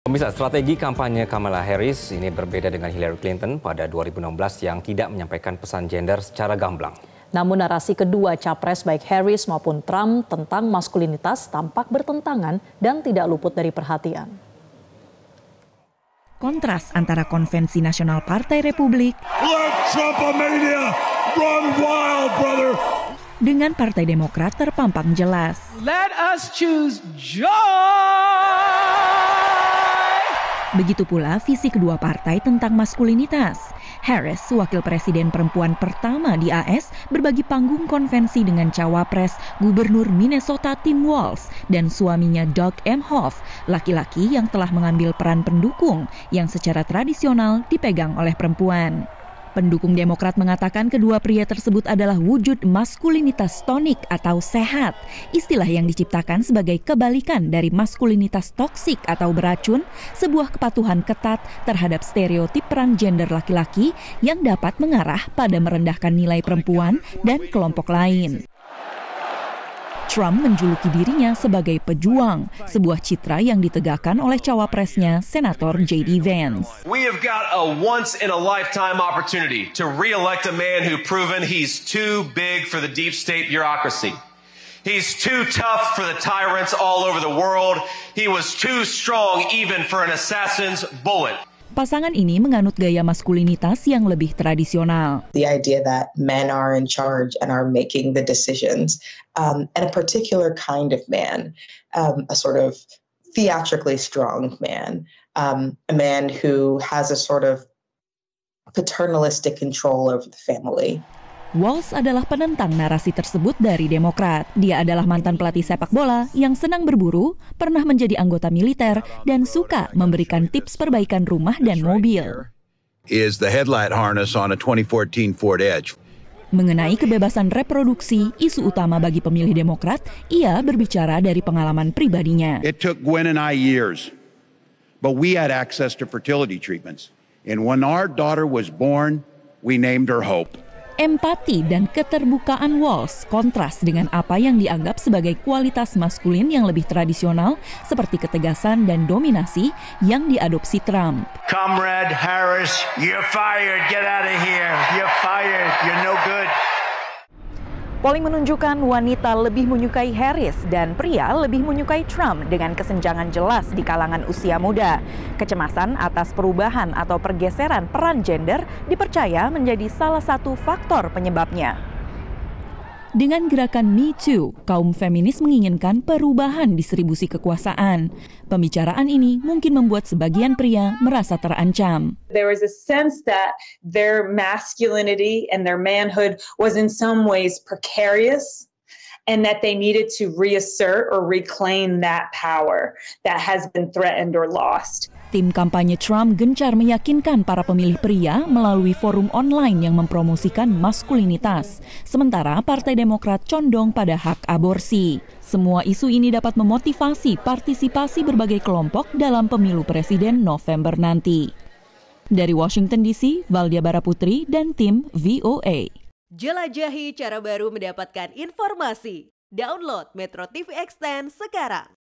Pemirsa, strategi kampanye Kamala Harris ini berbeda dengan Hillary Clinton pada 2016 yang tidak menyampaikan pesan gender secara gamblang. Namun narasi kedua capres baik Harris maupun Trump tentang maskulinitas tampak bertentangan dan tidak luput dari perhatian. Kontras antara konvensi nasional Partai Republik wild, dengan Partai Demokrat terpampang jelas. Let us choose joy Begitu pula visi kedua partai tentang maskulinitas. Harris, wakil presiden perempuan pertama di AS, berbagi panggung konvensi dengan cawapres Gubernur Minnesota Tim Walz dan suaminya Doug Emhoff, laki-laki yang telah mengambil peran pendukung yang secara tradisional dipegang oleh perempuan. Pendukung Demokrat mengatakan kedua pria tersebut adalah wujud maskulinitas tonik atau sehat, istilah yang diciptakan sebagai kebalikan dari maskulinitas toksik atau beracun, sebuah kepatuhan ketat terhadap stereotip peran gender laki-laki yang dapat mengarah pada merendahkan nilai perempuan dan kelompok lain. Trump menjuluki dirinya sebagai pejuang, sebuah citra yang ditegakkan oleh cawapresnya, Senator J.D. Vance. We have got a once in a lifetime opportunity to re-elect a man who proven he's too big for the deep state bureaucracy. He's too tough for the tyrants all over the world. He was too strong even for an assassin's bullet. Pasangan ini menganut gaya maskulinitas yang lebih tradisional. The idea that men are in charge and are making the decisions, um, and a particular kind of man, um, a sort of theatrically strong man, um, a man who has a sort of paternalistic control over the family. Walls adalah penentang narasi tersebut dari Demokrat. Dia adalah mantan pelatih sepak bola yang senang berburu, pernah menjadi anggota militer, dan suka memberikan tips perbaikan rumah dan mobil. Mengenai kebebasan reproduksi, isu utama bagi pemilih Demokrat, ia berbicara dari pengalaman pribadinya. It took Gwen and I years, but we had access to fertility treatments. And when our daughter was born, we named her Hope. Empati dan keterbukaan Walls kontras dengan apa yang dianggap sebagai kualitas maskulin yang lebih tradisional seperti ketegasan dan dominasi yang diadopsi Trump. Comrade Harris, you're fired. Get out of here. You're fired. You're no good. Polling menunjukkan wanita lebih menyukai Harris dan pria lebih menyukai Trump dengan kesenjangan jelas di kalangan usia muda. Kecemasan atas perubahan atau pergeseran peran gender dipercaya menjadi salah satu faktor penyebabnya. Dengan gerakan Me Too, kaum feminis menginginkan perubahan distribusi kekuasaan. Pembicaraan ini mungkin membuat sebagian pria merasa terancam. There was a sense that their masculinity and their manhood was in some ways precarious and that they needed to reassert or reclaim that power that has been threatened or lost. Tim kampanye Trump gencar meyakinkan para pemilih pria melalui forum online yang mempromosikan maskulinitas, sementara Partai Demokrat condong pada hak aborsi. Semua isu ini dapat memotivasi partisipasi berbagai kelompok dalam pemilu presiden November nanti. Dari Washington DC, Valdia Baraputri dan tim VOA. Jelajahi cara baru mendapatkan informasi. Download Metro TV Extend sekarang.